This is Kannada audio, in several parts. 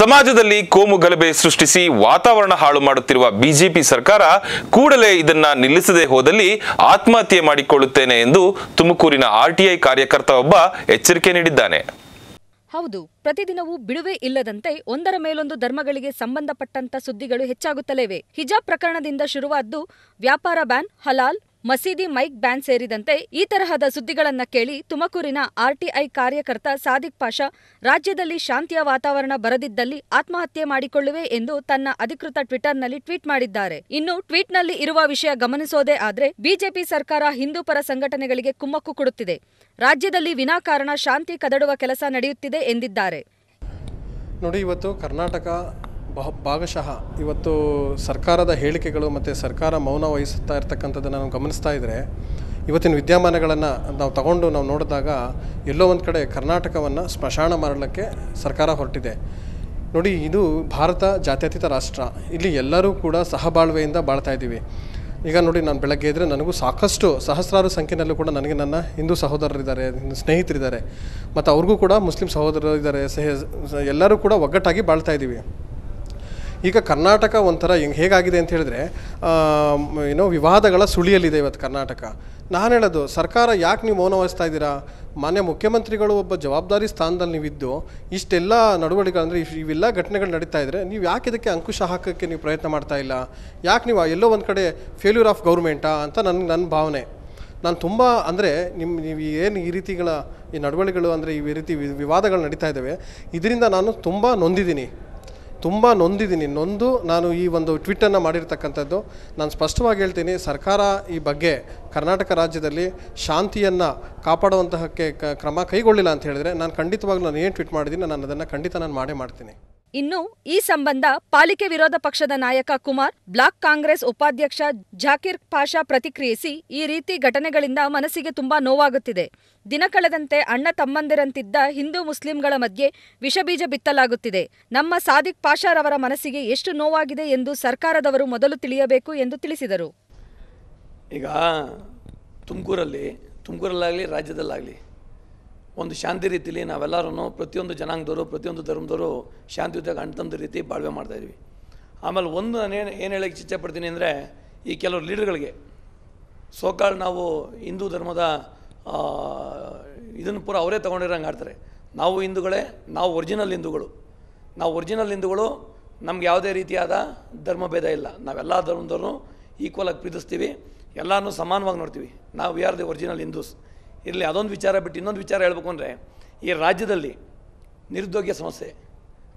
ಸಮಾಜದಲ್ಲಿ ಕೋಮು ಗಲಭೆ ಸೃಷ್ಟಿಸಿ ವಾತಾವರಣ ಹಾಳು ಮಾಡುತ್ತಿರುವ ಬಿಜೆಪಿ ಸರ್ಕಾರ ಕೂಡಲೇ ಇದನ್ನ ನಿಲ್ಲಿಸದೆ ಹೋದಲ್ಲಿ ಆತ್ಮಹತ್ಯೆ ಮಾಡಿಕೊಳ್ಳುತ್ತೇನೆ ಎಂದು ತುಮಕೂರಿನ ಆರ್ಟಿಐ ಕಾರ್ಯಕರ್ತ ಒಬ್ಬ ಎಚ್ಚರಿಕೆ ನೀಡಿದ್ದಾನೆ ಹೌದು ಪ್ರತಿದಿನವೂ ಬಿಡುವೆ ಇಲ್ಲದಂತೆ ಒಂದರ ಮೇಲೊಂದು ಧರ್ಮಗಳಿಗೆ ಸಂಬಂಧಪಟ್ಟಂತ ಸುದ್ದಿಗಳು ಹೆಚ್ಚಾಗುತ್ತಲೇವೆ ಹಿಜಾಬ್ ಪ್ರಕರಣದಿಂದ ಶುರುವಾದ್ದು ವ್ಯಾಪಾರ ಬ್ಯಾನ್ ಹಲಾಲ್ ಮಸೀದಿ ಮೈಕ್ ಬ್ಯಾನ್ ಸೇರಿದಂತೆ ಈ ತರಹದ ಸುದ್ದಿಗಳನ್ನ ಕೇಳಿ ತುಮಕೂರಿನ ಆರ್ಟಿಐ ಕಾರ್ಯಕರ್ತ ಸಾದಿಕ್ ಪಾಷಾ ರಾಜ್ಯದಲ್ಲಿ ಶಾಂತಿಯ ವಾತಾವರಣ ಬರದಿದ್ದಲ್ಲಿ ಆತ್ಮಹತ್ಯೆ ಮಾಡಿಕೊಳ್ಳುವೆ ಎಂದು ತನ್ನ ಅಧಿಕೃತ ಟ್ವಿಟರ್ನಲ್ಲಿ ಟ್ವೀಟ್ ಮಾಡಿದ್ದಾರೆ ಇನ್ನು ಟ್ವೀಟ್ನಲ್ಲಿ ಇರುವ ವಿಷಯ ಗಮನಿಸೋದೇ ಆದರೆ ಬಿಜೆಪಿ ಸರ್ಕಾರ ಹಿಂದೂ ಪರ ಸಂಘಟನೆಗಳಿಗೆ ಕುಮ್ಮಕ್ಕು ಕೊಡುತ್ತಿದೆ ರಾಜ್ಯದಲ್ಲಿ ವಿನಾಕಾರಣ ಶಾಂತಿ ಕದಡುವ ಕೆಲಸ ನಡೆಯುತ್ತಿದೆ ಎಂದಿದ್ದಾರೆ ನೋಡಿ ಇವತ್ತು ಕರ್ನಾಟಕ ಬಹ ಭಾಗಶಃ ಇವತ್ತು ಸರ್ಕಾರದ ಹೇಳಿಕೆಗಳು ಮತ್ತು ಸರ್ಕಾರ ಮೌನ ವಹಿಸುತ್ತಾ ಇರ್ತಕ್ಕಂಥದ್ದನ್ನು ನಾವು ಗಮನಿಸ್ತಾ ಇದ್ದರೆ ಇವತ್ತಿನ ವಿದ್ಯಮಾನಗಳನ್ನು ನಾವು ತಗೊಂಡು ನಾವು ನೋಡಿದಾಗ ಎಲ್ಲೋ ಒಂದು ಕಡೆ ಕರ್ನಾಟಕವನ್ನು ಸ್ಮಶಾನ ಮಾಡಲಿಕ್ಕೆ ಸರ್ಕಾರ ಹೊರಟಿದೆ ನೋಡಿ ಇದು ಭಾರತ ಜಾತ್ಯತೀತ ರಾಷ್ಟ್ರ ಇಲ್ಲಿ ಎಲ್ಲರೂ ಕೂಡ ಸಹಬಾಳ್ವೆಯಿಂದ ಬಾಳ್ತಾ ಇದ್ದೀವಿ ಈಗ ನೋಡಿ ನಾನು ಬೆಳಗ್ಗೆ ಇದ್ದರೆ ನನಗೂ ಸಾಕಷ್ಟು ಸಹಸ್ರಾರು ಸಂಖ್ಯೆಯಲ್ಲೂ ಕೂಡ ನನಗೆ ನನ್ನ ಹಿಂದೂ ಸಹೋದರರಿದ್ದಾರೆ ಸ್ನೇಹಿತರಿದ್ದಾರೆ ಮತ್ತು ಅವ್ರಿಗೂ ಕೂಡ ಮುಸ್ಲಿಂ ಸಹೋದರರಿದ್ದಾರೆ ಸಹ ಎಲ್ಲರೂ ಕೂಡ ಒಗ್ಗಟ್ಟಾಗಿ ಬಾಳ್ತಾ ಇದ್ದೀವಿ ಈಗ ಕರ್ನಾಟಕ ಒಂಥರ ಹಿಂಗೆ ಹೇಗಾಗಿದೆ ಅಂತ ಹೇಳಿದ್ರೆ ಏನೋ ವಿವಾದಗಳ ಸುಳಿಯಲ್ಲಿದೆ ಇವತ್ತು ಕರ್ನಾಟಕ ನಾನು ಹೇಳೋದು ಸರ್ಕಾರ ಯಾಕೆ ನೀವು ಮೌನ ವಹಿಸ್ತಾ ಇದ್ದೀರಾ ಮಾನ್ಯ ಮುಖ್ಯಮಂತ್ರಿಗಳು ಒಬ್ಬ ಜವಾಬ್ದಾರಿ ಸ್ಥಾನದಲ್ಲಿ ನೀವಿದ್ದು ಇಷ್ಟೆಲ್ಲ ಇಷ್ಟು ಇವೆಲ್ಲ ಘಟನೆಗಳು ನಡೀತಾ ಇದ್ದರೆ ನೀವು ಯಾಕೆ ಇದಕ್ಕೆ ಅಂಕುಶ ಹಾಕೋಕ್ಕೆ ನೀವು ಪ್ರಯತ್ನ ಮಾಡ್ತಾ ಇಲ್ಲ ಯಾಕೆ ನೀವು ಎಲ್ಲೋ ಒಂದು ಕಡೆ ಫೇಲ್ಯೂರ್ ಆಫ್ ಗೌರ್ಮೆಂಟಾ ಅಂತ ನನ್ನ ನನ್ನ ಭಾವನೆ ನಾನು ತುಂಬ ಅಂದರೆ ನಿಮ್ಮ ನೀವು ಏನು ಈ ರೀತಿಗಳ ಈ ನಡವಳಿಗಳು ಅಂದರೆ ಈ ರೀತಿ ವಿವಾದಗಳು ನಡೀತಾ ಇದ್ದಾವೆ ಇದರಿಂದ ನಾನು ತುಂಬ ನೊಂದಿದ್ದೀನಿ ತುಂಬ ನೊಂದಿದ್ದೀನಿ ನೊಂದು ನಾನು ಈ ಒಂದು ಟ್ವಿಟ್ಟನ್ನು ಮಾಡಿರ್ತಕ್ಕಂಥದ್ದು ನಾನು ಸ್ಪಷ್ಟವಾಗಿ ಹೇಳ್ತೀನಿ ಸರ್ಕಾರ ಈ ಬಗ್ಗೆ ಕರ್ನಾಟಕ ರಾಜ್ಯದಲ್ಲಿ ಶಾಂತಿಯನ್ನು ಕಾಪಾಡುವಂತಹಕ್ಕೆ ಕ್ರಮ ಕೈಗೊಳ್ಳಿಲ್ಲ ಅಂತ ಹೇಳಿದ್ರೆ ನಾನು ಖಂಡಿತವಾಗ್ಲೂ ನಾನು ಏನು ಟ್ವಿಟ್ ಮಾಡಿದ್ದೀನಿ ನಾನು ಅದನ್ನು ಖಂಡಿತ ನಾನು ಮಾಡೇ ಮಾಡ್ತೀನಿ ಇನ್ನು ಈ ಸಂಬಂಧ ಪಾಲಿಕೆ ವಿರೋಧ ಪಕ್ಷದ ನಾಯಕ ಕುಮಾರ್ ಬ್ಲಾಕ್ ಕಾಂಗ್ರೆಸ್ ಉಪಾಧ್ಯಕ್ಷ ಜಾಕಿರ್ ಪಾಷಾ ಪ್ರತಿಕ್ರಿಯಿಸಿ ಈ ರೀತಿ ಘಟನೆಗಳಿಂದ ಮನಸ್ಸಿಗೆ ತುಂಬಾ ನೋವಾಗುತ್ತಿದೆ ದಿನ ಕಳೆದಂತೆ ಅಣ್ಣ ತಮ್ಮಂದಿರಂತಿದ್ದ ಹಿಂದೂ ಮುಸ್ಲಿಂಗಳ ಮಧ್ಯೆ ವಿಷಬೀಜ ಬಿತ್ತಲಾಗುತ್ತಿದೆ ನಮ್ಮ ಸಾದಿಕ್ ಪಾಷಾರವರ ಮನಸ್ಸಿಗೆ ಎಷ್ಟು ನೋವಾಗಿದೆ ಎಂದು ಸರ್ಕಾರದವರು ಮೊದಲು ತಿಳಿಯಬೇಕು ಎಂದು ತಿಳಿಸಿದರು ಈಗ ತುಮಕೂರಲ್ಲಿ ತುಮಕೂರಲ್ಲಾಗಲಿ ರಾಜ್ಯದಲ್ಲಾಗಲಿ ಒಂದು ಶಾಂತಿ ರೀತಿಯಲ್ಲಿ ನಾವೆಲ್ಲರೂ ಪ್ರತಿಯೊಂದು ಜನಾಂಗದವರು ಪ್ರತಿಯೊಂದು ಧರ್ಮದವರು ಶಾಂತಿಯುತ ಅಣ್ತಂದ ರೀತಿ ಬಾಳ್ವೆ ಮಾಡ್ತಾಯಿದ್ವಿ ಆಮೇಲೆ ಒಂದು ನಾನು ಏನು ಏನು ಹೇಳೋಕ್ಕೆ ಇಚ್ಛೆ ಪಡ್ತೀನಿ ಅಂದರೆ ಈ ಕೆಲವು ಲೀಡರ್ಗಳಿಗೆ ಸೋಕಾಳ್ ನಾವು ಹಿಂದೂ ಧರ್ಮದ ಇದನ್ನು ಪೂರ ಅವರೇ ಹಂಗೆ ಆಡ್ತಾರೆ ನಾವು ಹಿಂದೂಗಳೇ ನಾವು ಒರಿಜಿನಲ್ ಹಿಂದೂಗಳು ನಾವು ಒರಿಜಿನಲ್ ಹಿಂದೂಗಳು ನಮ್ಗೆ ಯಾವುದೇ ರೀತಿಯಾದ ಧರ್ಮ ಭೇದ ಇಲ್ಲ ನಾವೆಲ್ಲ ಈಕ್ವಲ್ ಈಕ್ವಲಾಗಿ ಪ್ರೀತಿಸ್ತೀವಿ ಎಲ್ಲರೂ ಸಮಾನವಾಗಿ ನೋಡ್ತೀವಿ ನಾವು we are the original Hindus ಇರಲಿ ಅದೊಂದು ವಿಚಾರ ಬಿಟ್ಟು ಇನ್ನೊಂದು ವಿಚಾರ ಹೇಳಬೇಕು ಅಂದರೆ ಈ ರಾಜ್ಯದಲ್ಲಿ ನಿರುದ್ಯೋಗ ಸಮಸ್ಯೆ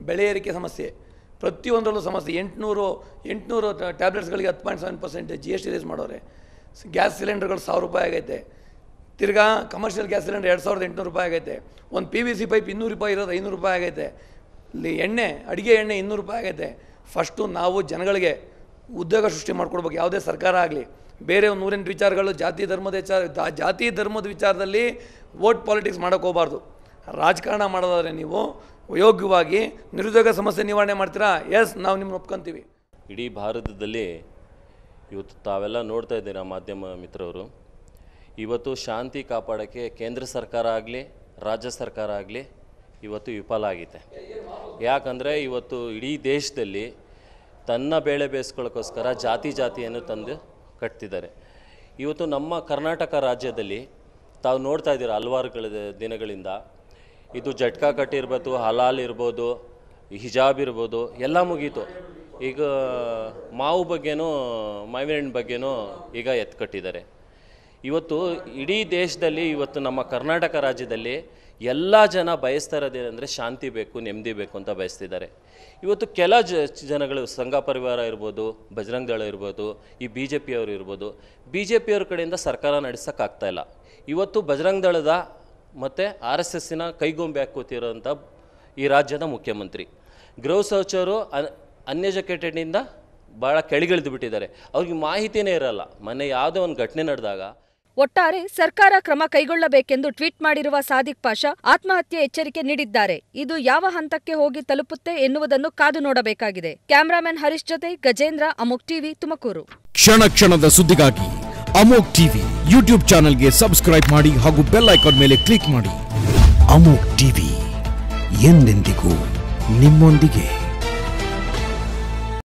ಬೆಳೆ ಏರಿಕೆ ಸಮಸ್ಯೆ ಪ್ರತಿಯೊಂದರಲ್ಲೂ ಸಮಸ್ಯೆ ಎಂಟುನೂರು ಎಂಟುನೂರು ಟ್ಯಾಬ್ಲೆಟ್ಸ್ಗಳಿಗೆ ಹತ್ತು point seven percent G S T rates ಮಾಡೋರೆ ಗ್ಯಾಸ್ ಸಿಲಿಂಡರ್ಗಳು ಸಾವಿರ ರೂಪಾಯಿ ಆಗೈತೆ ತಿರ್ಗಾ ಕಮರ್ಷಿಯಲ್ ಗ್ಯಾಸ್ ಸಿಲಿಂಡರ್ ಎರಡು ಸಾವಿರದ ಎಂಟುನೂರು ರೂಪಾಯಿ ಆಗೈತೆ ಒಂದು ಪಿ ವಿ ಸಿ ಪೈಪ್ ಇನ್ನೂರು ರೂಪಾಯಿ ಇರೋದು ಐನೂರು ರೂಪಾಯಿ ಆಗೈತೆ ಇಲ್ಲಿ ಎಣ್ಣೆ ಅಡುಗೆ ಎಣ್ಣೆ ಇನ್ನೂರು ರೂಪಾಯಿ ಆಗೈತೆ ಫಸ್ಟು ನಾವು ಜನಗಳಿಗೆ ಉದ್ಯೋಗ ಸೃಷ್ಟಿ ಮಾಡ್ಕೊಡ್ಬೇಕು ಯಾವುದೇ ಸರ್ಕಾರ ಆಗಲಿ ಬೇರೆ ಒಂದು ನೂರೆಂಟು ವಿಚಾರಗಳು ಜಾತಿ ಧರ್ಮದ ವಿಚಾರ ಜಾತಿ ಧರ್ಮದ ವಿಚಾರದಲ್ಲಿ ವೋಟ್ ಪಾಲಿಟಿಕ್ಸ್ ಹೋಗಬಾರ್ದು ರಾಜಕಾರಣ ಮಾಡೋದಾದರೆ ನೀವು ಯೋಗ್ಯವಾಗಿ ನಿರುದ್ಯೋಗ ಸಮಸ್ಯೆ ನಿವಾರಣೆ ಮಾಡ್ತೀರಾ ಎಸ್ ನಾವು ನಿಮ್ಮನ್ನ ಒಪ್ಕೊಂತೀವಿ ಇಡೀ ಭಾರತದಲ್ಲಿ ಇವತ್ತು ತಾವೆಲ್ಲ ನೋಡ್ತಾ ಇದ್ದೀರಾ ಮಾಧ್ಯಮ ಮಿತ್ರವರು ಇವತ್ತು ಶಾಂತಿ ಕಾಪಾಡೋಕ್ಕೆ ಕೇಂದ್ರ ಸರ್ಕಾರ ಆಗಲಿ ರಾಜ್ಯ ಸರ್ಕಾರ ಆಗಲಿ ಇವತ್ತು ವಿಫಲ ಆಗಿದೆ ಯಾಕಂದರೆ ಇವತ್ತು ಇಡೀ ದೇಶದಲ್ಲಿ ತನ್ನ ಬೇಳೆ ಬೇಯಿಸ್ಕೊಳ್ಳೋಕ್ಕೋಸ್ಕರ ಜಾತಿ ಜಾತಿಯನ್ನು ತಂದು ಕಟ್ತಿದ್ದಾರೆ ಇವತ್ತು ನಮ್ಮ ಕರ್ನಾಟಕ ರಾಜ್ಯದಲ್ಲಿ ತಾವು ನೋಡ್ತಾ ಇದ್ದೀರ ಹಲವಾರುಗಳ ದಿನಗಳಿಂದ ಇದು ಜಟ್ಕಾ ಕಟ್ಟಿರ್ಬೋದು ಹಲಾಲ್ ಇರ್ಬೋದು ಹಿಜಾಬ್ ಇರ್ಬೋದು ಎಲ್ಲ ಮುಗೀತು ಈಗ ಮಾವು ಬಗ್ಗೆನೂ ಮಾವಿನ ಹಣ್ಣು ಬಗ್ಗೆನೂ ಈಗ ಎತ್ಕಟ್ಟಿದ್ದಾರೆ ಇವತ್ತು ಇಡೀ ದೇಶದಲ್ಲಿ ಇವತ್ತು ನಮ್ಮ ಕರ್ನಾಟಕ ರಾಜ್ಯದಲ್ಲಿ ಎಲ್ಲ ಜನ ಬಯಸ್ತಾ ಇರೋದೇನೆಂದರೆ ಶಾಂತಿ ಬೇಕು ನೆಮ್ಮದಿ ಬೇಕು ಅಂತ ಬಯಸ್ತಿದ್ದಾರೆ ಇವತ್ತು ಕೆಲ ಜ ಜನಗಳು ಸಂಘ ಪರಿವಾರ ಇರ್ಬೋದು ದಳ ಇರ್ಬೋದು ಈ ಬಿ ಜೆ ಪಿಯವರು ಇರ್ಬೋದು ಬಿ ಜೆ ಪಿಯವ್ರ ಕಡೆಯಿಂದ ಸರ್ಕಾರ ಇಲ್ಲ ಇವತ್ತು ದಳದ ಮತ್ತು ಆರ್ ಎಸ್ ಎಸ್ಸಿನ ಕೈಗೊಂಬೆ ಹಾಕೋತಿರೋಂಥ ಈ ರಾಜ್ಯದ ಮುಖ್ಯಮಂತ್ರಿ ಗೃಹ ಸಚಿವರು ಅನ್ ಅನ್ಎಜುಕೇಟೆಡಿಂದ ಭಾಳ ಕೆಳಗಿಳಿದು ಬಿಟ್ಟಿದ್ದಾರೆ ಅವ್ರಿಗೆ ಮಾಹಿತಿಯೇ ಇರಲ್ಲ ಮೊನ್ನೆ ಯಾವುದೇ ಒಂದು ಘಟನೆ ನಡೆದಾಗ ಒಟ್ಟಾರೆ ಸರ್ಕಾರ ಕ್ರಮ ಕೈಗೊಳ್ಳಬೇಕೆಂದು ಟ್ವೀಟ್ ಮಾಡಿರುವ ಸಾದಿಕ್ ಪಾಷಾ ಆತ್ಮಹತ್ಯೆ ಎಚ್ಚರಿಕೆ ನೀಡಿದ್ದಾರೆ ಇದು ಯಾವ ಹಂತಕ್ಕೆ ಹೋಗಿ ತಲುಪುತ್ತೆ ಎನ್ನುವುದನ್ನು ಕಾದು ನೋಡಬೇಕಾಗಿದೆ ಕ್ಯಾಮರಾಮನ್ ಹರೀಶ್ ಜೊತೆ ಗಜೇಂದ್ರ ಅಮೋಕ್ ಟಿವಿ ತುಮಕೂರು ಕ್ಷಣ ಕ್ಷಣದ ಸುದ್ದಿಗಾಗಿ ಅಮೋಕ್ ಟಿವಿ ಯೂಟ್ಯೂಬ್ ಚಾನೆಲ್ಗೆ ಸಬ್ಸ್ಕ್ರೈಬ್ ಮಾಡಿ ಹಾಗೂ ಬೆಲ್ ಐಕಾನ್ ಮೇಲೆ ಕ್ಲಿಕ್ ಮಾಡಿ ಅಮೋಕ್ ಟಿವಿ ಎಂದೆಂದಿಗೂ ನಿಮ್ಮೊಂದಿಗೆ